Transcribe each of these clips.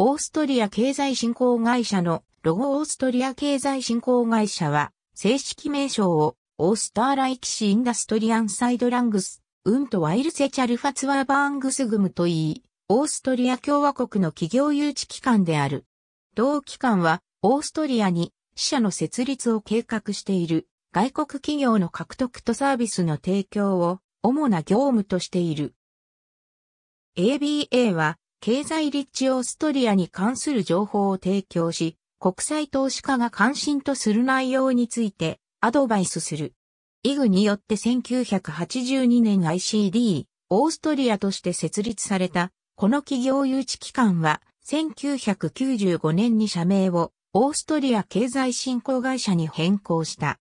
オーストリア経済振興会社のロゴオーストリア経済振興会社は、正式名称を、オースターライキシインダストリアンサイドラングス、ウンとワイルセチャルファツワーバーングスグムといい、オーストリア共和国の企業誘致機関である。同機関は、オーストリアに、支社の設立を計画している、外国企業の獲得とサービスの提供を、主な業務としている。ABA は、経済立地オーストリアに関する情報を提供し、国際投資家が関心とする内容についてアドバイスする。イグによって1982年 ICD、オーストリアとして設立された、この企業誘致機関は、1995年に社名をオーストリア経済振興会社に変更した。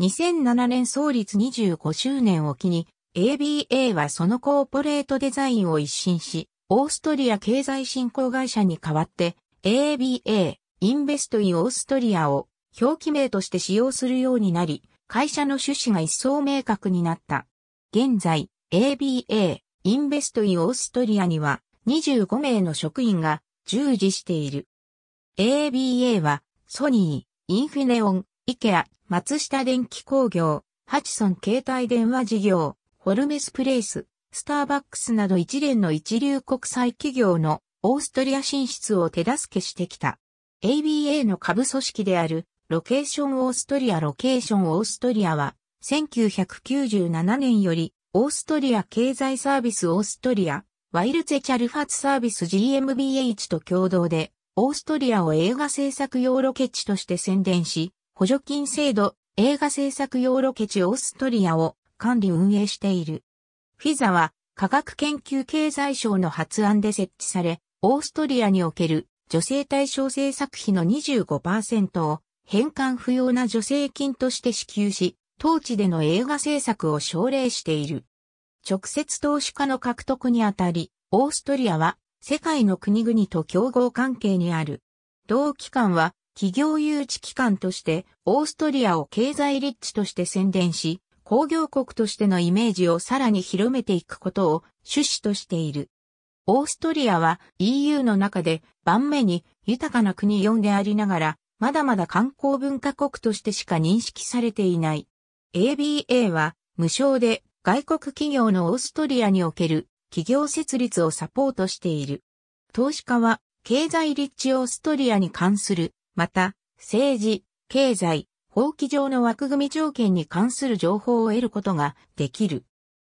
2007年創立25周年を機に、ABA はそのコーポレートデザインを一新し、オーストリア経済振興会社に代わって ABA、インベストインオーストリアを表記名として使用するようになり、会社の趣旨が一層明確になった。現在、ABA、インベストインオーストリアには25名の職員が従事している。ABA は、ソニー、インフィネオン、イケア、松下電機工業、ハチソン携帯電話事業、ホルメスプレイス、スターバックスなど一連の一流国際企業のオーストリア進出を手助けしてきた。ABA の下部組織であるロケーションオーストリアロケーションオーストリアは1997年よりオーストリア経済サービスオーストリアワイルゼチャルファツサービス GmbH と共同でオーストリアを映画制作用ロケ地として宣伝し補助金制度映画制作用ロケ地オーストリアを管理運営している。フィザは科学研究経済省の発案で設置され、オーストリアにおける女性対象政策費の25%を返還不要な助成金として支給し、当地での映画制作を奨励している。直接投資家の獲得にあたり、オーストリアは世界の国々と競合関係にある。同機関は企業誘致機関としてオーストリアを経済立地として宣伝し、工業国としてのイメージをさらに広めていくことを趣旨としている。オーストリアは EU の中で番目に豊かな国4でありながら、まだまだ観光文化国としてしか認識されていない。ABA は無償で外国企業のオーストリアにおける企業設立をサポートしている。投資家は経済立地オーストリアに関する、また政治、経済、法規上の枠組み条件に関する情報を得ることができる。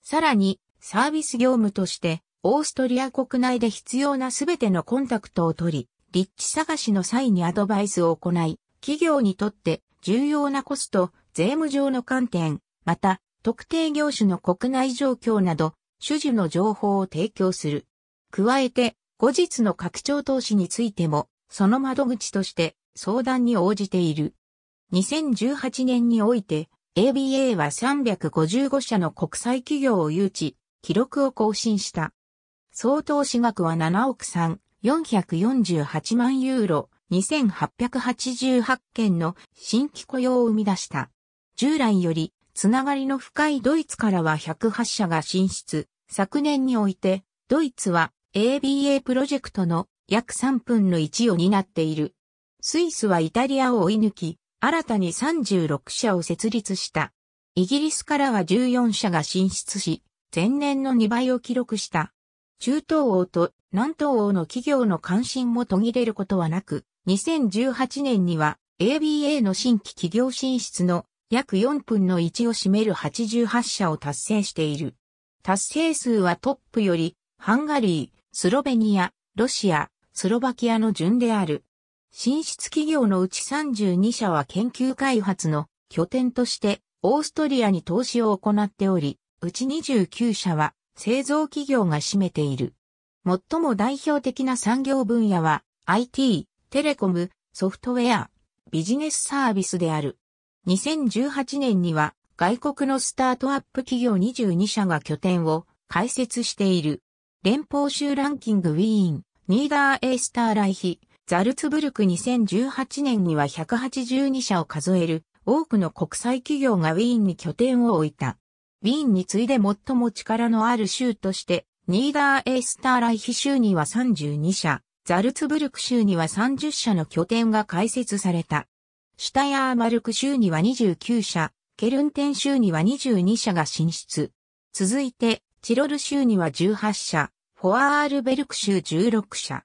さらに、サービス業務として、オーストリア国内で必要なすべてのコンタクトを取り、立地探しの際にアドバイスを行い、企業にとって重要なコスト、税務上の観点、また、特定業種の国内状況など、種々の情報を提供する。加えて、後日の拡張投資についても、その窓口として相談に応じている。2018年において、ABA は355社の国際企業を誘致、記録を更新した。相当資額は7億3448万ユーロ、2888件の新規雇用を生み出した。従来より、つながりの深いドイツからは108社が進出。昨年において、ドイツは ABA プロジェクトの約3分の1を担っている。スイスはイタリアを追い抜き、新たに36社を設立した。イギリスからは14社が進出し、前年の2倍を記録した。中東欧と南東欧の企業の関心も途切れることはなく、2018年には ABA の新規企業進出の約4分の1を占める88社を達成している。達成数はトップより、ハンガリー、スロベニア、ロシア、スロバキアの順である。進出企業のうち32社は研究開発の拠点としてオーストリアに投資を行っており、うち29社は製造企業が占めている。最も代表的な産業分野は IT、テレコム、ソフトウェア、ビジネスサービスである。2018年には外国のスタートアップ企業22社が拠点を開設している。連邦州ランキングウィーン、ニーダーエイスターライヒ。ザルツブルク2018年には182社を数える多くの国際企業がウィーンに拠点を置いた。ウィーンに次いで最も力のある州として、ニーダーエースターライヒ州には32社、ザルツブルク州には30社の拠点が開設された。シュタヤーマルク州には29社、ケルンテン州には22社が進出。続いて、チロル州には18社、フォアールベルク州16社、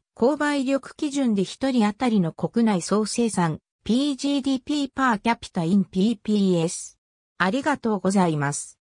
購買力基準で1人当たりの国内総生産 PGDP パーキャピタイン PPS。ありがとうございます。